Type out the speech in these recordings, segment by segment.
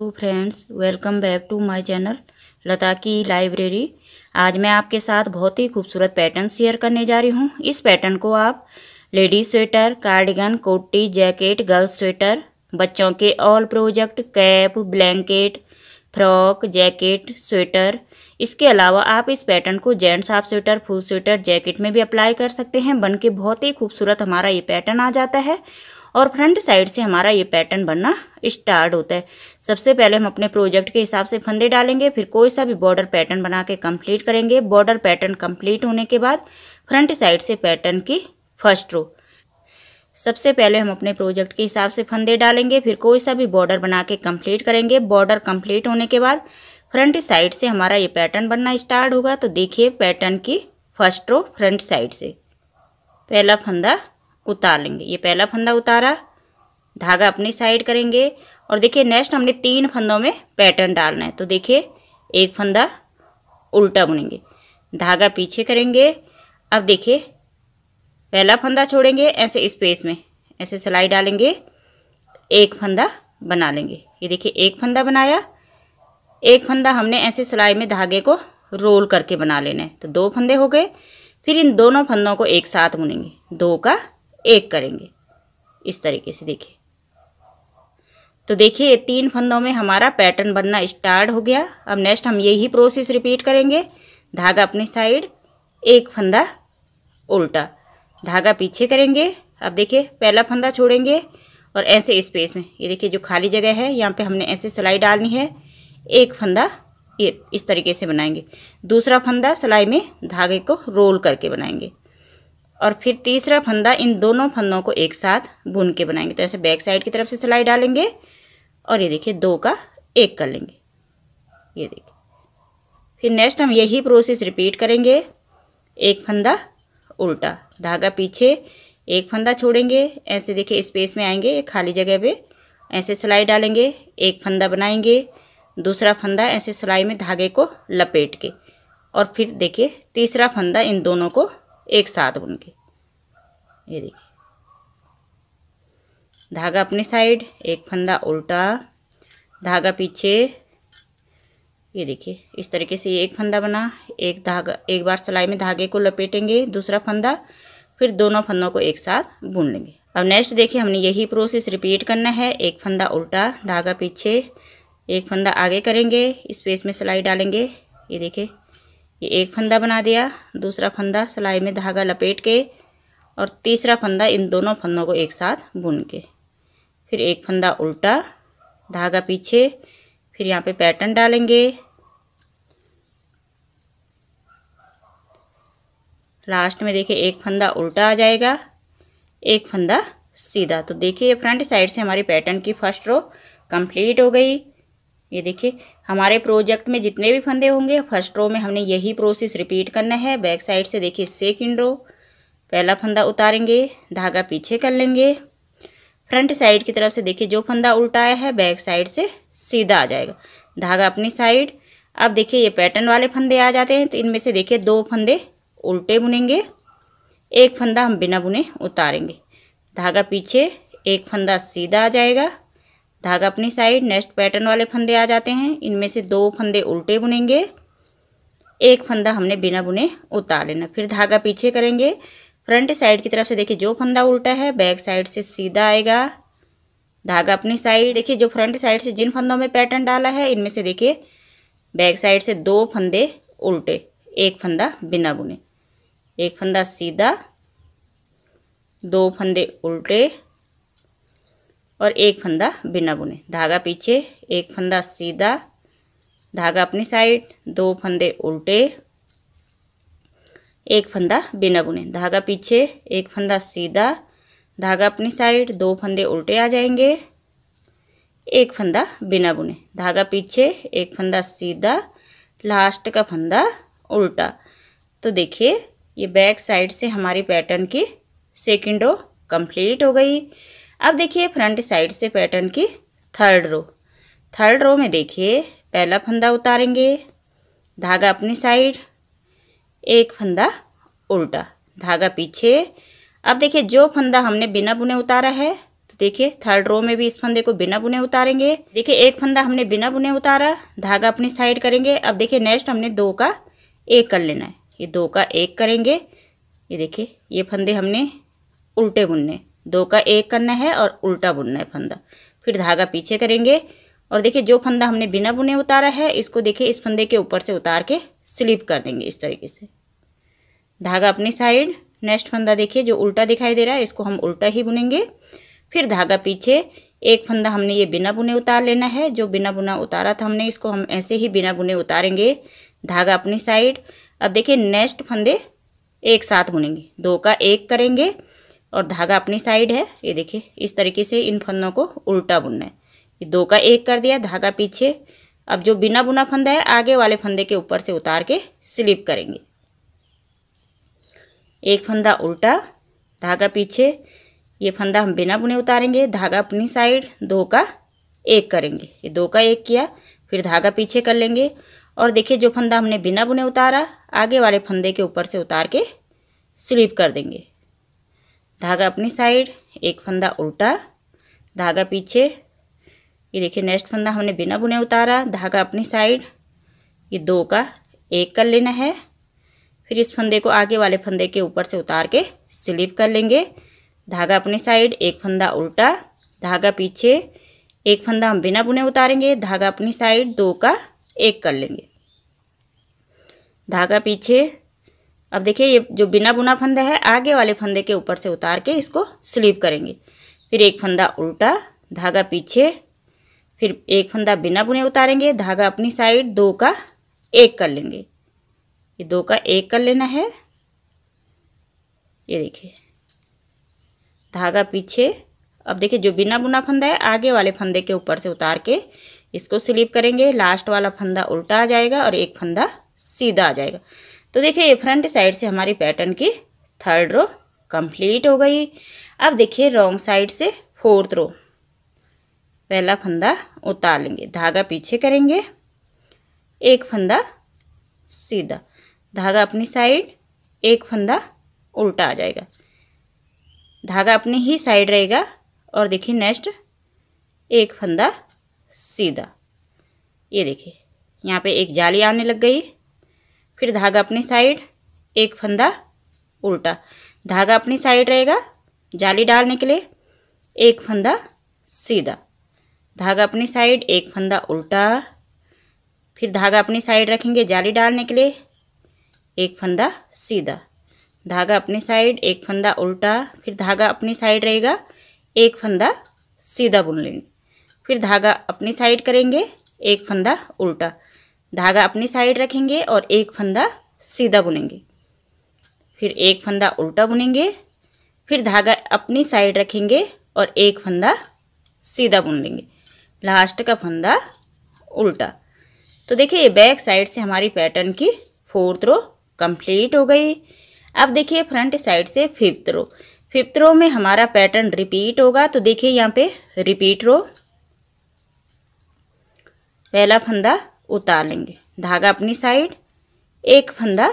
hello तो friends welcome back to my channel Lata की library आज मैं आपके साथ बहुत ही खूबसूरत पैटर्न शेयर करने जा रही हूँ इस पैटर्न को आप लेडीज स्वेटर कार्डिगन कोटी जैकेट गर्ल्स स्वेटर बच्चों के all project cap blanket frock jacket sweater इसके अलावा आप इस पैटर्न को gents half sweater full sweater jacket में भी अप्लाई कर सकते हैं बन के बहुत ही खूबसूरत हमारा ये पैटर्न आ जाता है और फ्रंट साइड से हमारा ये पैटर्न बनना स्टार्ट होता है सबसे पहले हम अपने प्रोजेक्ट के हिसाब से फंदे डालेंगे फिर कोई सा भी बॉर्डर पैटर्न बना के कम्प्लीट करेंगे बॉर्डर पैटर्न कम्प्लीट होने के बाद फ्रंट साइड से पैटर्न की फर्स्ट रो सबसे पहले हम अपने प्रोजेक्ट के हिसाब से फंदे डालेंगे फिर कोई सा भी बॉर्डर बना के कम्प्लीट करेंगे बॉर्डर कम्प्लीट होने के बाद फ्रंट साइड से हमारा ये पैटर्न बनना स्टार्ट होगा तो देखिए पैटर्न की फर्स्ट रो फ्रंट साइड से पहला फंदा उतार लेंगे ये पहला फंदा उतारा धागा अपनी साइड करेंगे और देखिए नेक्स्ट हमने तीन फंदों में पैटर्न डालना है तो देखिए एक फंदा उल्टा बुनेंगे धागा पीछे करेंगे अब देखिए पहला फंदा छोड़ेंगे ऐसे स्पेस में ऐसे सिलाई डालेंगे एक फंदा बना लेंगे ये देखिए एक फंदा बनाया एक फंदा हमने ऐसे सिलाई में धागे को रोल करके बना लेना है तो दो फंदे हो गए फिर इन दोनों फंदों को एक साथ बुनेंगे दो का एक करेंगे इस तरीके से देखिए तो देखिए तीन फंदों में हमारा पैटर्न बनना स्टार्ट हो गया अब नेक्स्ट हम यही प्रोसेस रिपीट करेंगे धागा अपनी साइड एक फंदा उल्टा धागा पीछे करेंगे अब देखिए पहला फंदा छोड़ेंगे और ऐसे स्पेस में ये देखिए जो खाली जगह है यहाँ पे हमने ऐसे सिलाई डालनी है एक फंदा ये इस तरीके से बनाएंगे दूसरा फंदा सिलाई में धागे को रोल करके बनाएंगे और फिर तीसरा फंदा इन दोनों फंदों को एक साथ बुन के बनाएंगे तो ऐसे बैक साइड की तरफ से सिलाई डालेंगे और ये देखिए दो का एक कर लेंगे ये देखिए फिर नेक्स्ट हम यही प्रोसेस रिपीट करेंगे एक फंदा उल्टा धागा पीछे एक फंदा छोड़ेंगे ऐसे देखिए स्पेस में आएंगे खाली जगह पे ऐसे सिलाई डालेंगे एक फंदा बनाएंगे दूसरा फंदा ऐसे सिलाई में धागे को लपेट के और फिर देखिए तीसरा फंदा इन दोनों को एक साथ बुन के ये देखिए धागा अपने साइड एक फंदा उल्टा धागा पीछे ये देखिए इस तरीके से ये एक फंदा बना एक धागा एक बार सिलाई में धागे को लपेटेंगे दूसरा फंदा फिर दोनों फंदों को एक साथ बुन लेंगे अब नेक्स्ट देखिए हमने यही प्रोसेस रिपीट करना है एक फंदा उल्टा धागा पीछे एक फंदा आगे करेंगे स्पेस में सिलाई डालेंगे ये देखिए ये एक फंदा बना दिया दूसरा फंदा सिलाई में धागा लपेट के और तीसरा फंदा इन दोनों फंदों को एक साथ बुन के फिर एक फंदा उल्टा धागा पीछे फिर यहाँ पे पैटर्न डालेंगे लास्ट में देखिए एक फंदा उल्टा आ जाएगा एक फंदा सीधा तो देखिए फ्रंट साइड से हमारी पैटर्न की फर्स्ट रो कंप्लीट हो गई ये देखिए हमारे प्रोजेक्ट में जितने भी फंदे होंगे फर्स्ट रो में हमने यही प्रोसेस रिपीट करना है बैक साइड से देखिए सेकेंड रो पहला फंदा उतारेंगे धागा पीछे कर लेंगे फ्रंट साइड की तरफ से देखिए जो फंदा उल्टा आया है बैक साइड से सीधा आ जाएगा धागा अपनी साइड अब देखिए ये पैटर्न वाले फंदे आ जाते हैं तो इनमें से देखिए दो फंदे उल्टे बुनेंगे एक फंदा हम बिना बुने उतारेंगे धागा पीछे एक फंदा सीधा आ जाएगा धागा अपनी साइड नेक्स्ट पैटर्न वाले फंदे आ जाते हैं इनमें से दो फंदे उल्टे बुनेंगे एक फंदा हमने बिना बुने उतार लेना फिर धागा पीछे करेंगे फ्रंट साइड की तरफ से देखिए जो फंदा उल्टा है बैक साइड से सीधा आएगा धागा अपनी साइड देखिए जो फ्रंट साइड से जिन फंदों में पैटर्न डाला है इनमें से देखिए बैक साइड से दो फंदे उल्टे एक फंदा बिना बुने एक फंदा सीधा दो फंदे उल्टे और एक फंदा बिना बुने धागा पीछे एक फंदा सीधा धागा अपनी साइड दो फंदे उल्टे एक फंदा बिना बुने धागा पीछे एक फंदा सीधा धागा अपनी साइड दो फंदे उल्टे आ जाएंगे एक फंदा बिना बुने धागा पीछे एक फंदा सीधा लास्ट का फंदा उल्टा तो देखिए ये बैक साइड से हमारी पैटर्न की सेकेंड रो कंप्लीट हो गई अब देखिए फ्रंट साइड से पैटर्न की थर्ड रो थर्ड रो में देखिए पहला फंदा उतारेंगे धागा अपनी साइड एक फंदा उल्टा धागा पीछे अब देखिए जो फंदा हमने बिना बुने उतारा है तो देखिए थर्ड रो में भी इस फंदे को बिना बुने उतारेंगे देखिए एक फंदा हमने बिना बुने उतारा धागा अपनी साइड करेंगे अब देखिए नेक्स्ट हमने दो का एक कर लेना है ये दो का एक करेंगे ये देखिए ये फंदे हमने उल्टे बुनने दो का एक करना है और उल्टा बुनना है फंदा फिर धागा पीछे करेंगे और देखिए जो फंदा हमने बिना बुने उतारा है इसको देखिए इस फंदे के ऊपर से उतार के स्लिप कर देंगे इस तरीके से धागा अपनी साइड नेक्स्ट फंदा देखिए जो उल्टा दिखाई दे रहा है इसको हम उल्टा ही बुनेंगे फिर धागा पीछे एक फंदा हमने ये बिना बुने उतार लेना है जो बिना बुना उतारा था हमने इसको हम ऐसे ही बिना बुने उतारेंगे धागा अपनी साइड अब देखिए नेक्स्ट फंदे एक साथ बुनेंगे दो का एक करेंगे और धागा अपनी साइड है ये देखिए इस तरीके से इन फंदों को उल्टा बुनना है ये दो का एक कर दिया धागा पीछे अब जो बिना बुना फंदा है आगे वाले फंदे के ऊपर से उतार के स्लिप करेंगे एक फंदा उल्टा धागा पीछे ये फंदा हम बिना बुने उतारेंगे धागा अपनी साइड दो का एक करेंगे ये दो का एक किया फिर धागा पीछे कर लेंगे और देखिए जो फंदा हमने बिना बुने उतारा आगे वाले फंदे के ऊपर से उतार के स्लिप कर देंगे धागा अपनी साइड एक फंदा उल्टा धागा पीछे ये देखिए नेक्स्ट फंदा हमने बिना बुने उतारा धागा अपनी साइड ये दो का एक कर लेना है फिर इस फंदे को आगे वाले फंदे के ऊपर से उतार के स्लिप कर लेंगे धागा अपनी साइड एक फंदा उल्टा धागा पीछे एक फंदा हम बिना बुने उतारेंगे धागा अपनी साइड दो का एक कर लेंगे धागा पीछे अब देखिए ये जो बिना बुना फंदा है आगे वाले फंदे के ऊपर से उतार के इसको स्लीप करेंगे फिर एक फंदा उल्टा धागा पीछे फिर एक फंदा बिना बुने उतारेंगे धागा अपनी साइड दो का एक कर लेंगे ये दो का एक कर लेना है ये देखिए धागा पीछे अब देखिए जो बिना बुना फंदा है आगे वाले फंदे के ऊपर से उतार के इसको स्लीप करेंगे लास्ट वाला फंदा उल्टा आ जाएगा और एक फंदा सीधा आ जाएगा तो देखिए ये फ्रंट साइड से हमारी पैटर्न की थर्ड रो कंप्लीट हो गई अब देखिए रॉन्ग साइड से फोर्थ रो पहला फंदा उतार लेंगे धागा पीछे करेंगे एक फंदा सीधा धागा अपनी साइड एक फंदा उल्टा आ जाएगा धागा अपनी ही साइड रहेगा और देखिए नेक्स्ट एक फंदा सीधा ये देखिए यहाँ पे एक जाली आने लग गई फिर धागा अपनी साइड एक फंदा उल्टा धागा अपनी साइड रहेगा जाली डालने के लिए एक फंदा सीधा धागा अपनी साइड एक फंदा उल्टा फिर धागा अपनी साइड रखेंगे जाली डालने के लिए एक फंदा सीधा धागा अपनी साइड एक फंदा उल्टा फिर धागा अपनी साइड रहेगा एक फंदा सीधा बुन लेंगे फिर धागा अपनी साइड करेंगे एक फंदा उल्टा धागा अपनी साइड रखेंगे और एक फंदा सीधा बुनेंगे फिर एक फंदा उल्टा बुनेंगे फिर धागा अपनी साइड रखेंगे और एक फंदा सीधा बुन लेंगे लास्ट का फंदा उल्टा तो देखिए ये बैक साइड से हमारी पैटर्न की फोर्थ रो कंप्लीट हो गई अब देखिए फ्रंट साइड से फिफ्थ रो फिफ्थ रो में हमारा पैटर्न रिपीट होगा तो देखिए यहाँ पे रिपीट रो पहला फंदा उतार लेंगे धागा अपनी साइड एक फंदा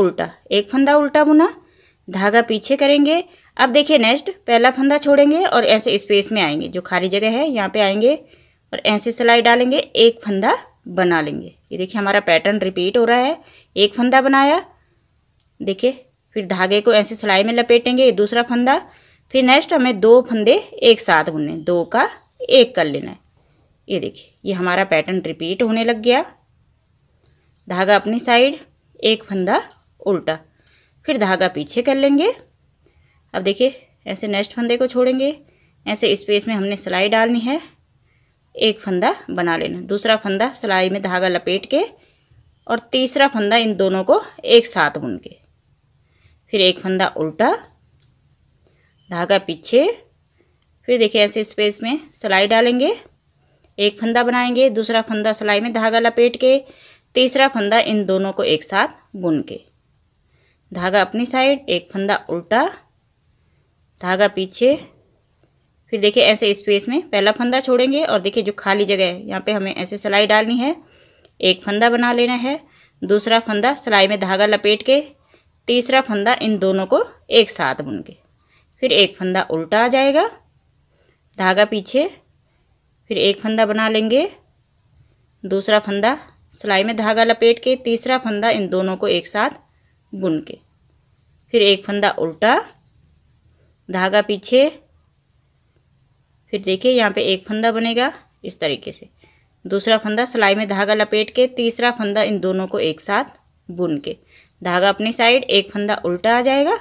उल्टा एक फंदा उल्टा बुना धागा पीछे करेंगे अब देखिए नेक्स्ट पहला फंदा छोड़ेंगे और ऐसे स्पेस में आएंगे जो खाली जगह है यहाँ पे आएंगे और ऐसे सिलाई डालेंगे एक फंदा बना लेंगे ये देखिए हमारा पैटर्न रिपीट हो रहा है एक फंदा बनाया देखिए फिर धागे को ऐसे सिलाई में लपेटेंगे ये दूसरा फंदा फिर नेक्स्ट हमें दो फंदे एक साथ बुनने दो का एक कर लेना है ये देखिए ये हमारा पैटर्न रिपीट होने लग गया धागा अपनी साइड एक फंदा उल्टा फिर धागा पीछे कर लेंगे अब देखिए ऐसे नेक्स्ट फंदे को छोड़ेंगे ऐसे स्पेस में हमने सिलाई डालनी है एक फंदा बना लेना दूसरा फंदा सिलाई में धागा लपेट के और तीसरा फंदा इन दोनों को एक साथ बुन के फिर एक फंदा उल्टा धागा पीछे फिर देखिए ऐसे स्पेस में सिलाई डालेंगे एक फंदा बनाएंगे दूसरा फंदा सिलाई में धागा लपेट के तीसरा फंदा इन दोनों को एक साथ बुन के धागा अपनी साइड एक फंदा उल्टा धागा पीछे फिर देखिए ऐसे स्पेस में पहला फंदा छोड़ेंगे और देखिए जो खाली जगह है यहाँ पे हमें ऐसे सिलाई डालनी है एक फंदा बना लेना है दूसरा फंदा सिलाई में धागा लपेट के तीसरा फंदा इन दोनों को एक साथ बुन के फिर एक फंदा उल्टा आ जाएगा धागा पीछे फिर एक फंदा बना लेंगे दूसरा फंदा सिलाई में धागा लपेट के तीसरा फंदा इन दोनों को एक साथ बुन के फिर एक फंदा उल्टा धागा पीछे फिर देखिए यहाँ पे एक फंदा बनेगा इस तरीके से दूसरा फंदा सिलाई में धागा लपेट के तीसरा फंदा इन दोनों को एक साथ बुन के धागा अपनी साइड एक फंदा उल्टा आ जाएगा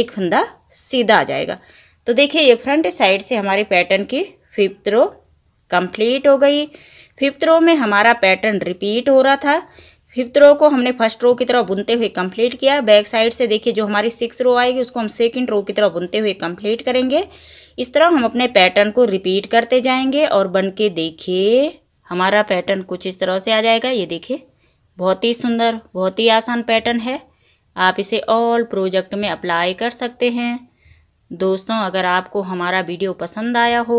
एक फंदा सीधा आ जाएगा तो देखिए ये फ्रंट साइड से हमारे पैटर्न की फिफ्थ रो कंप्लीट हो गई फिफ्थ रो में हमारा पैटर्न रिपीट हो रहा था फिफ्थ रो को हमने फर्स्ट रो की तरह बुनते हुए कंप्लीट किया बैक साइड से देखिए जो हमारी सिक्स रो आएगी उसको हम सेकंड रो की तरह बुनते हुए कंप्लीट करेंगे इस तरह हम अपने पैटर्न को रिपीट करते जाएंगे और बन के देखिए हमारा पैटर्न कुछ इस तरह से आ जाएगा ये देखिए बहुत ही सुंदर बहुत ही आसान पैटर्न है आप इसे ऑल प्रोजेक्ट में अप्लाई कर सकते हैं दोस्तों अगर आपको हमारा वीडियो पसंद आया हो